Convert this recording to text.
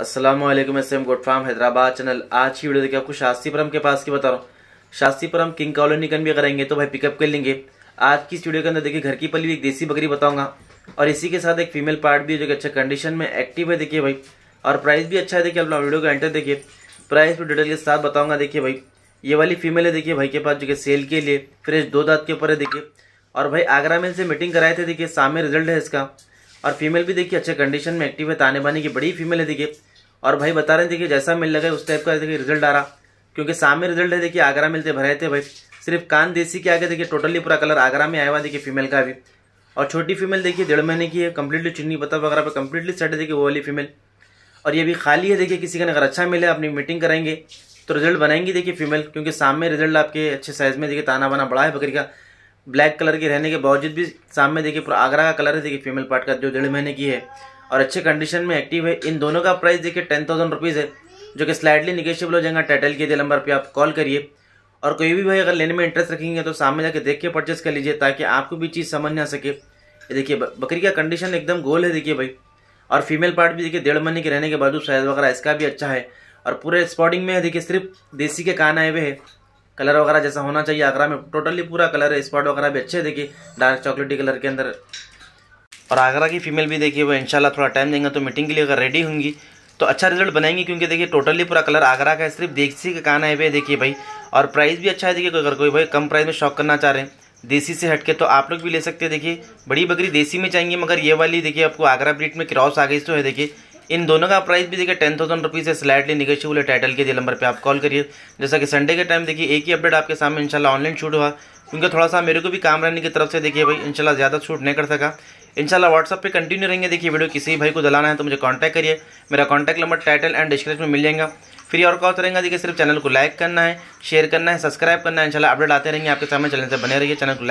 Aslam S M good farm Hyderabad channel आज की video देखिए आपको शास्त्रीपुरम के पास की बता रहा हूँ शास्त्रीपुरम किंग कॉलोनी अगर करेंगे तो भाई पिकअप कर लेंगे आज की इस वीडियो के अंदर देखिए घर की पली एक देसी बकरी बताऊंगा और इसी के साथ एक फीमेल पार्ट भी है जो कि अच्छा कंडीशन में एक्टिव है देखिए भाई और प्राइस भी अच्छा है देखिए अपना वीडियो का एंटर देखिए प्राइस भी डिटेल के साथ बताऊँगा देखिए भाई ये वाली फीमेल है देखिए भाई के पास जो कि सेल के लिए फ्रेश दो दाँत के ऊपर है देखिए और भाई आगरा में से मीटिंग कराए थे देखिए सामने रिजल्ट है इसका और फीमेल भी देखिए अच्छे कंडीशन में एक्टिव है ताने बाने की बड़ी फीमेल है देखिए और भाई बता रहे हैं देखिए जैसा मिल लगा उस टाइप का देखिए रिजल्ट आ रहा क्योंकि सामने रिजल्ट है देखिए आगरा मिलते भरे थे भाई सिर्फ कान देसी के आगे देखिए टोटली पूरा कलर आगरा में आया हुआ देखिए फीमेल का भी और छोटी फीमेल देखिए डेढ़ महीने की है कम्प्लीटली चुन्नी पता वगैरह पर कम्प्लीटली सेट है देखिए वो वाली फीमेल और ये भी खाली है देखिए किसी का अगर अच्छा मिले अपनी मीटिंग करेंगे तो रिजल्ट बनाएंगे देखिए फीमेल क्योंकि सामने रिजल्ट आपके अच्छे साइज में देखिए ताना बाना बड़ा है बकरी का ब्लैक कलर के रहने के बावजूद भी सामने देखिए पूरा आगरा का कलर है देखिए फीमेल पार्ट का जो डेढ़ महीने की है और अच्छे कंडीशन में एक्टिव है इन दोनों का प्राइस देखिए टेन थाउजेंड रुपीज़ है जो कि स्लाइडली निगेशियबल हो जाएगा टाइटल के दिल नंबर पर आप कॉल करिए और कोई भी भाई अगर लेने में इंटरेस्ट रखेंगे तो सामने जाके देख के परचेस कर लीजिए ताकि आपको भी चीज़ समझ ना सके ये देखिए बकरी का कंडीशन एकदम गोल है देखिए भाई और फीमेल पार्ट भी देखिए डेढ़ महीने के रहने के बावजूद साइज वगैरह इसका भी अच्छा है और पूरे स्पॉटिंग में देखिए सिर्फ देसी के कान आए हुए हैं कलर वगैरह जैसा होना चाहिए आगरा में टोटली पूरा कलर है स्पॉट वगैरह भी अच्छे देखिए डार्क चॉकलेटी कलर के अंदर और आगरा की फ़ीमेल भी देखिए वो इनशाला थोड़ा टाइम देंगे तो मीटिंग के लिए अगर रेडी होंगी तो अच्छा रिजल्ट बनाएंगे क्योंकि देखिए टोटली पूरा कलर आगरा का है सिर्फ देसी का कान है भाई देखिए भाई और प्राइस भी अच्छा है देखिए अगर कोई भाई कम प्राइस में शॉक करना चाह रहे हैं देसी से हटके तो आप लोग भी ले सकते हैं देखिए बड़ी बकरी देसी में चाहिए मगर ये वाली देखिए आपको आगरा ब्रीड में क्रॉस आ गई तो है देखिए इन दोनों का प्राइस भी देखिए टेन थाउजेंड रुपीज़ है स्लाइडली निगेशिबल है टाइटल के दिए नंबर पे आप कॉल करिए जैसा कि संडे के टाइम देखिए एक ही अपडेट आपके सामने इंशाल्लाह ऑनलाइन शूट हुआ क्योंकि थोड़ा सा मेरे को भी काम रहने की तरफ से देखिए भाई इनशाला ज़्यादा शूट नहीं कर सका इनशाला व्हाट्सअप पे कंटिन्यू रहेंगे देखिए वीडियो किसी भाई को दलाना है तो मुझे कांटेक्ट करिए मेरा contact number title and description में मिल जाएगा फिर और कॉल रहेगा देखिए सिर्फ चैनल को लाइक करना है शेयर करना है सब्सक्राइब करना है इनशाला अपडेट आते रहेंगे आपके सामने चैनल से बने रहिए चैनल को